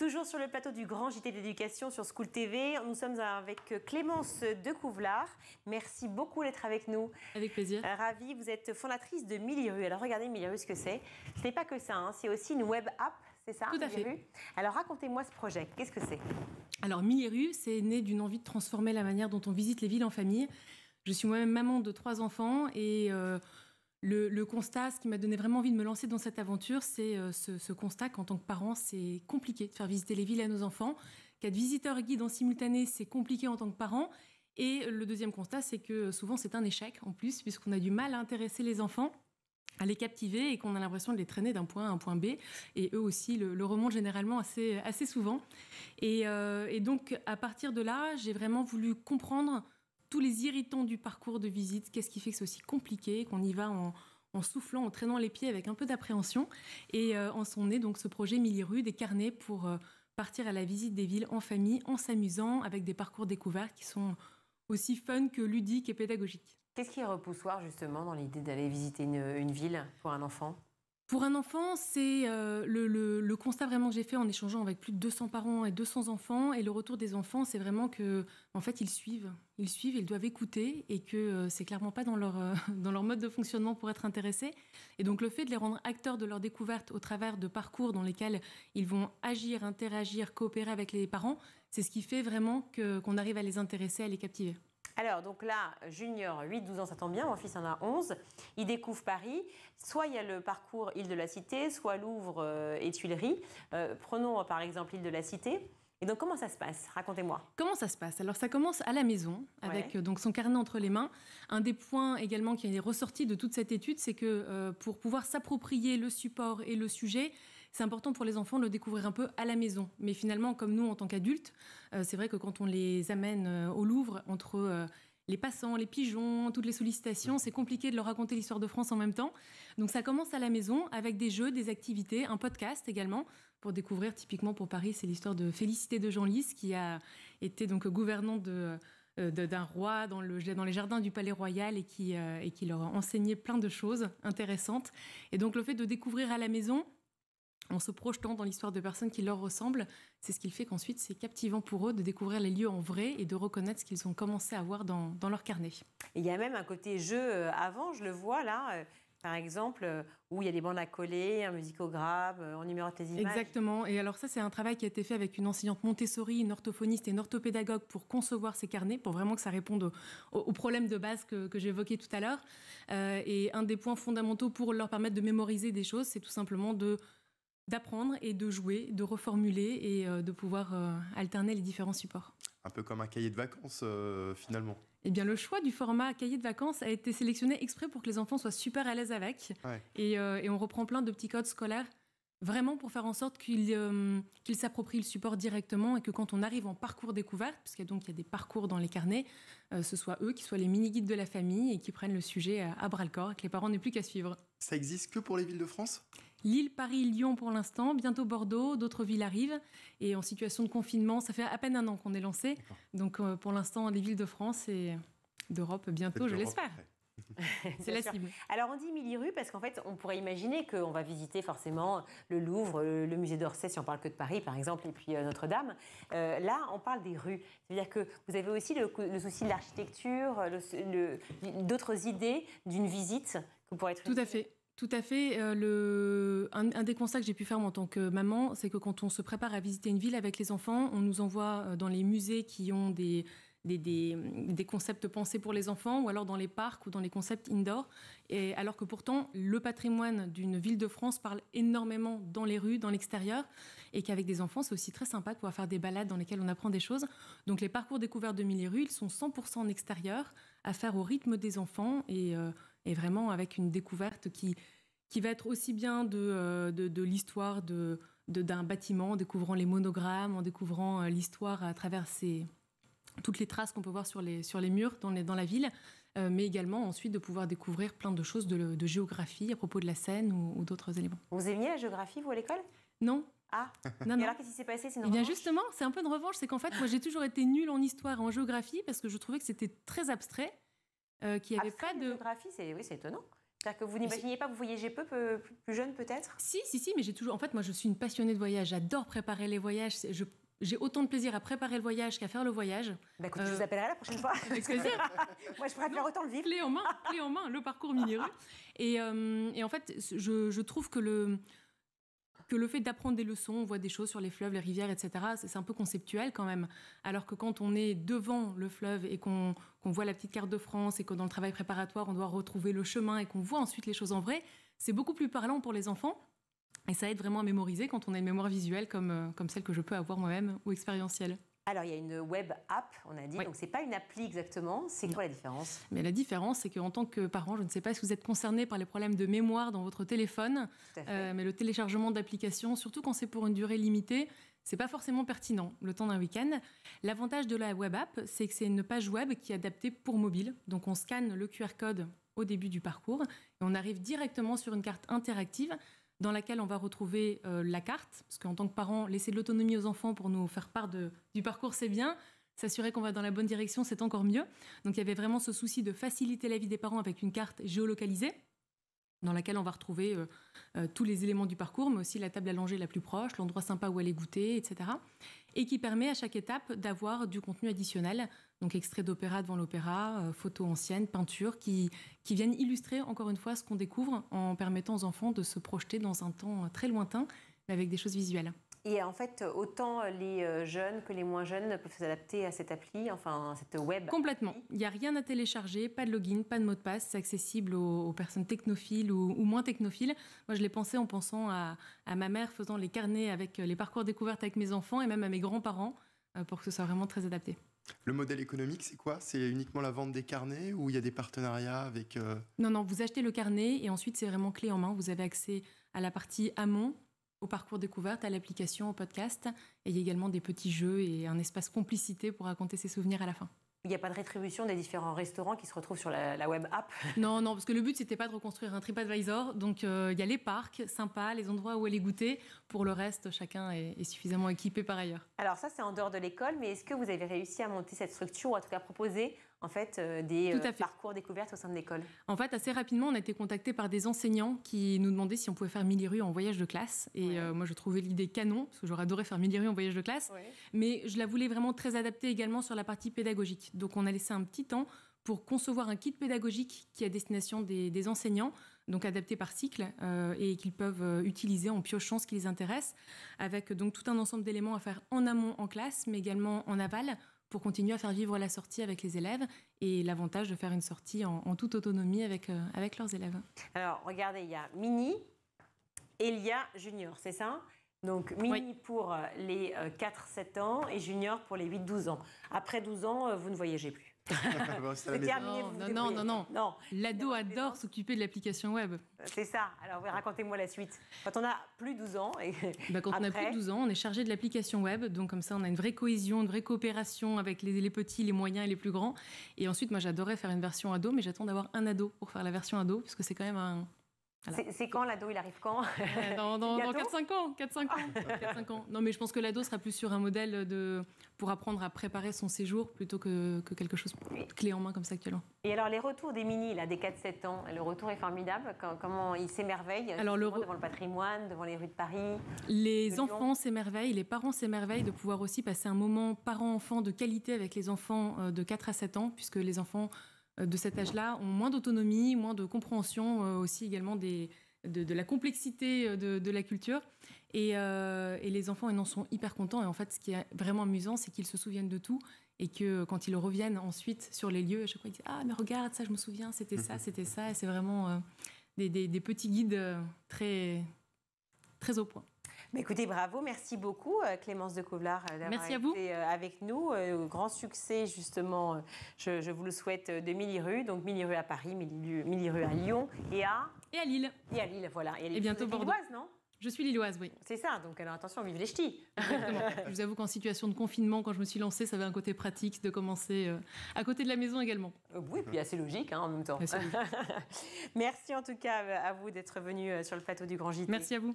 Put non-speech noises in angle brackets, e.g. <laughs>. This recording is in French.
Toujours sur le plateau du Grand JT d'éducation sur School TV, nous sommes avec Clémence Decouvelard. Merci beaucoup d'être avec nous. Avec plaisir. Euh, ravie, vous êtes fondatrice de Miliru. Alors regardez Miliru ce que c'est. Ce n'est pas que ça, hein, c'est aussi une web app, c'est ça Tout à fait. Alors racontez-moi ce projet, qu'est-ce que c'est Alors Miliru, c'est né d'une envie de transformer la manière dont on visite les villes en famille. Je suis moi-même maman de trois enfants et... Euh, le, constat, ce qui m'a donné vraiment envie de me lancer dans cette aventure, c'est euh, ce, constat qu'en tant que parent, c'est compliqué de faire visiter les villes à nos enfants. Qu'être visiteur et guide en simultané, c'est compliqué en tant que parent. Et le deuxième constat, c'est que souvent c'est un échec en plus, puisqu'on a du mal à intéresser les enfants à les captiver et qu'on a l'impression de les traîner d'un point à un point B. Et eux aussi le, le remontent généralement assez, souvent. Euh, et, donc, à partir de là, j'ai vraiment voulu comprendre tous les irritants du parcours de visite, qu'est-ce qui fait que c'est aussi compliqué, qu'on y va en, soufflant, en traînant les pieds avec un peu d'appréhension. Et euh, en sont nés donc ce projet Miliru, des carnets pour euh, partir à la visite des villes en famille, en s'amusant, avec des parcours découverts qui sont aussi fun que ludiques et pédagogiques. Qu'est-ce qui est repoussoir justement dans l'idée d'aller visiter une ville pour un enfant pour un enfant, c'est euh, le, constat vraiment que j'ai fait en échangeant avec plus de 200 parents et 200 enfants. Et le retour des enfants, c'est vraiment que, en fait, ils suivent. Ils suivent, ils doivent écouter et que euh, c'est clairement pas dans leur, euh, <laughs> dans leur mode de fonctionnement pour être intéressés. Et donc, le fait de les rendre acteurs de leur découverte au travers de parcours dans lesquels ils vont agir, interagir, coopérer avec les parents, c'est ce qui fait vraiment qu'on arrive à les intéresser, à les captiver. Alors, donc là, junior, 8-12 ans, ça tombe bien, mon fils en a 11. Il découvre Paris. Soit il y a le parcours Île de la Cité, soit Louvre euh, et Tuileries. Euh, prenons euh, par exemple Île de la Cité. Et donc comment ça se passe Racontez-moi. Comment ça se passe Alors ça commence à la maison avec donc son carnet entre les mains. Un des points également qui est ressorti de toute cette étude, c'est que pour pouvoir s'approprier le support et le sujet, c'est important pour les enfants de le découvrir un peu à la maison. Mais finalement, comme nous, en tant qu'adultes, euh, c'est vrai que quand on les amène euh, au Louvre, entre euh, les passants, les pigeons, toutes les sollicitations. C'est compliqué de leur raconter l'histoire de France en même temps. Donc ça commence à la maison avec des jeux, des activités, un podcast également pour découvrir. Typiquement pour Paris, c'est l'histoire de Félicité de Genlis qui a été donc gouvernante de d'un roi dans, le, dans, les jardins du palais royal et qui, et qui leur a enseigné plein de choses intéressantes. Et donc le fait de découvrir à la maison en se projetant dans l'histoire de personnes qui leur ressemblent. C'est ce qui fait qu'ensuite, c'est captivant pour eux de découvrir les lieux en vrai et de reconnaître ce qu'ils ont commencé à voir dans, leur carnet. il y a même un côté jeu euh, avant, je le vois là euh, par exemple, euh, où il y a des bandes à coller, un musicographe on numérote les images. Exactement. Et alors ça, c'est un travail qui a été fait avec une enseignante Montessori, une orthophoniste et une orthopédagogue pour concevoir ces carnets, pour vraiment que ça réponde aux problèmes de base que, j'évoquais tout à l'heure. et un des points fondamentaux pour leur permettre de mémoriser des choses, c'est tout simplement de d'apprendre et de jouer, de reformuler et euh, de pouvoir euh, alterner les différents supports. Un peu comme un cahier de vacances euh, finalement. Eh bien, le choix du format cahier de vacances a été sélectionné exprès pour que les enfants soient super à l'aise avec. Et, on reprend plein de petits codes scolaires, vraiment pour faire en sorte qu'ils s'approprient le support directement et que quand on arrive en parcours découverte, parce y, y a des parcours dans les carnets, ce soit eux qui soient les mini-guides de la famille et qui prennent le sujet à, à bras-le-corps et que les parents n'aient plus qu'à suivre. Ça existe que pour les villes de France Lille, Paris, Lyon pour l'instant, bientôt Bordeaux, d'autres villes arrivent. Et en situation de confinement, ça fait à peine un an qu'on est lancé. Donc euh, pour l'instant, les villes de France et d'Europe bientôt, je l'espère. <laughs> C'est la cible. Alors on dit Milly-Rue parce qu'en fait, on pourrait imaginer qu'on va visiter forcément le Louvre, le musée d'Orsay, si on parle que de Paris par exemple, et puis euh, Notre-Dame. Euh, là, on parle des rues. C'est-à-dire que vous avez aussi le, souci de l'architecture, d'autres idées d'une visite que pourrait être. Tout à fait. Tout à fait. Euh, le... un, des constats que j'ai pu faire en tant que maman, c'est que quand on se prépare à visiter une ville avec les enfants, on nous envoie euh, dans les musées qui ont des, des, concepts pensés pour les enfants, ou alors dans les parcs ou dans les concepts indoor. Et alors que pourtant, le patrimoine d'une ville de France parle énormément dans les rues, dans l'extérieur, et qu'avec des enfants, c'est aussi très sympa de pouvoir faire des balades dans lesquelles on apprend des choses. Donc les parcours découverts de mille rues, ils sont 100% en extérieur, à faire au rythme des enfants et, euh, et vraiment avec une découverte qui, qui va être aussi bien de, euh, de, l'histoire de, d'un bâtiment, en découvrant les monogrammes, en découvrant euh, l'histoire à travers toutes les traces qu'on peut voir sur les, sur les murs dans, les, dans la ville, euh, mais également ensuite de pouvoir découvrir plein de choses de, géographie à propos de la Seine ou, d'autres éléments. Vous aimiez la géographie, vous, à l'école Non. Ah, <laughs> non, et alors qu'est-ce qui s'est passé Eh bien justement, c'est un peu une revanche, c'est qu'en fait, moi j'ai toujours été nulle en histoire et en géographie parce que je trouvais que c'était très abstrait, qu'il n'y avait pas de... géographie, c'est oui, étonnant. C'est-à-dire que vous n'imaginez pas vous voyagez peu, peu plus jeune peut-être Si, si, si, mais j'ai toujours. En fait, moi, je suis une passionnée de voyage. J'adore préparer les voyages. j'ai autant de plaisir à préparer le voyage qu'à faire le voyage. Bah écoute, je euh, vous appellerai la prochaine fois. Excusez-moi, <laughs> Moi, je préfère autant le vivre. Clé en main, clé en main, le parcours minéral. Et, euh, et, en fait, je, je trouve que le, que le fait d'apprendre des leçons, on voit des choses sur les fleuves, les rivières, etc., c'est un peu conceptuel quand même. Alors que quand on est devant le fleuve et qu'on voit la petite carte de France et que dans le travail préparatoire, on doit retrouver le chemin et qu'on voit ensuite les choses en vrai, c'est beaucoup plus parlant pour les enfants. Et ça aide vraiment à mémoriser quand on a une mémoire visuelle comme, euh, comme celle que je peux avoir moi-même ou expérientielle. Alors, il y a une web app, on a dit, donc donc n'est pas une appli exactement. C'est quoi la différence Mais la différence, c'est qu'en tant que parent, je ne sais pas si vous êtes concerné par les problèmes de mémoire dans votre téléphone, euh, mais le téléchargement d'applications, surtout quand c'est pour une durée limitée, c'est pas forcément pertinent le temps d'un week-end. L'avantage de la web app, c'est que c'est une page web qui est adaptée pour mobile. Donc, on scanne le QR code au début du parcours et on arrive directement sur une carte interactive dans laquelle on va retrouver euh, la carte, parce qu'en tant que parent, laisser de l'autonomie aux enfants pour nous faire part du parcours, c'est bien. S'assurer qu'on va dans la bonne direction, c'est encore mieux. Donc il y avait vraiment ce souci de faciliter la vie des parents avec une carte géolocalisée, dans laquelle on va retrouver euh, euh, tous les éléments du parcours, mais aussi la table allongée la plus proche, l'endroit sympa où aller goûter, etc et qui permet à chaque étape d'avoir du contenu additionnel, donc extraits d'opéra devant l'opéra, euh, photos anciennes, peintures, qui, qui viennent illustrer encore une fois ce qu'on découvre en permettant aux enfants de se projeter dans un temps euh, très lointain, mais avec des choses visuelles. Et en fait, autant les euh, jeunes que les moins jeunes peuvent s'adapter à cette appli, enfin, à cette web. Complètement. Il n'y a rien à télécharger, pas de login, pas de mot de passe. C'est accessible aux, personnes technophiles ou, moins technophiles. Moi, je l'ai pensé en pensant à, ma mère faisant les carnets avec euh, les parcours découvertes avec mes enfants et même à mes grands-parents euh, pour que ce soit vraiment très adapté. Le modèle économique, c'est quoi C'est uniquement la vente des carnets ou il y a des partenariats avec... Non, non, vous achetez le carnet et ensuite c'est vraiment clé en main. Vous avez accès à la partie amont, au parcours découverte, à l'application, au podcast. Et il y a également des petits jeux et un espace complicité pour raconter ses souvenirs à la fin. Il n'y a pas de rétribution des différents restaurants qui se retrouvent sur la, web app <laughs> Non, non, parce que le but, c'était pas de reconstruire un TripAdvisor. Donc, euh, il y a les parcs sympas, les endroits où aller goûter. Pour le reste, chacun est, suffisamment équipé par ailleurs. Alors, ça, c'est en dehors de l'école, mais est-ce que vous avez réussi à monter cette structure, ou en tout cas proposer en fait euh, des euh, parcours découvertes au sein de l'école En fait, assez rapidement, on a été contacté par des enseignants qui nous demandaient si on pouvait faire Milly-Rue en voyage de classe. Et euh, moi, je trouvais l'idée canon, parce que j'aurais adoré faire Milly-Rue en voyage de classe. Mais je la voulais vraiment très adaptée également sur la partie pédagogique. Donc, on a laissé un petit temps pour concevoir un kit pédagogique qui est à destination des, enseignants, donc adapté par cycle, et qu'ils peuvent utiliser en piochant ce qui les intéresse, avec donc tout un ensemble d'éléments à faire en amont en classe, mais également en aval pour continuer à faire vivre la sortie avec les élèves et l'avantage de faire une sortie en, toute autonomie avec, euh, avec leurs élèves. Alors, regardez, il y a Mini et il y a Junior, c'est ça donc mini pour euh, les 4-7 euh, ans et junior pour les 8-12 ans. Après 12 ans, vous ne voyagez plus. Ah, <laughs> non, non, non, L'ado adore s'occuper de l'application web. Euh, c'est ça. Alors, racontez-moi la suite. Quand on a plus de 12 ans. Et <laughs> bah, quand on a plus de 12 ans, on est chargé de l'application web. Donc, comme ça, on a une vraie cohésion, une vraie coopération avec les, les petits, les moyens et les plus grands. Et ensuite, moi, j'adorais faire une version ado, mais j'attends d'avoir un ado pour faire la version ado, puisque c'est quand même un, c'est quand l'ado, il arrive quand euh, Dans, 4-5 ans, 4-5 ah. ans, Non, mais je pense que l'ado sera plus sur un modèle de, pour apprendre à préparer son séjour plutôt que, quelque chose clé en main comme ça actuellement. Et alors, les retours des mini, là, des 4-7 ans, le retour est formidable. comment ils s'émerveillent le devant le patrimoine, devant les rues de Paris Les enfants s'émerveillent, les parents s'émerveillent de pouvoir aussi passer un moment parent-enfant de qualité avec les enfants euh, de 4 à 7 ans, puisque les enfants euh, de cet âge-là ont moins d'autonomie, moins de compréhension euh, aussi également de, la complexité euh, de, la culture. Et, les enfants, ils en sont hyper contents. Et en fait, ce qui est vraiment amusant, c'est qu'ils se souviennent de tout. Et que quand ils reviennent ensuite sur les lieux, à chaque fois, ils disent Ah, mais regarde, ça, je me souviens, c'était ça, mhm. c'était ça. Et c'est vraiment des, des, petits guides très, très au point écoutez, bravo, merci beaucoup euh, Clémence de Couvlar euh, d'avoir été à vous. Euh, avec nous. Grand succès justement, je, vous le souhaite, de Milly-Rue. Donc Milly-Rue à Paris, Milly-Rue à Lyon et à... Et à Lille. Et à Lille, voilà. Et, bientôt Bordeaux. et bientôt Bordeaux. non je suis lilloise, oui. C'est ça, donc alors attention, vive les ch'tis <laughs> Je vous avoue qu'en situation de confinement, quand je me suis lancée, ça avait un côté pratique de commencer à côté de la maison également. Oui, puis assez logique hein, en même temps. <laughs> Merci en tout cas à vous d'être venu sur le plateau du Grand Gîte. Merci à vous.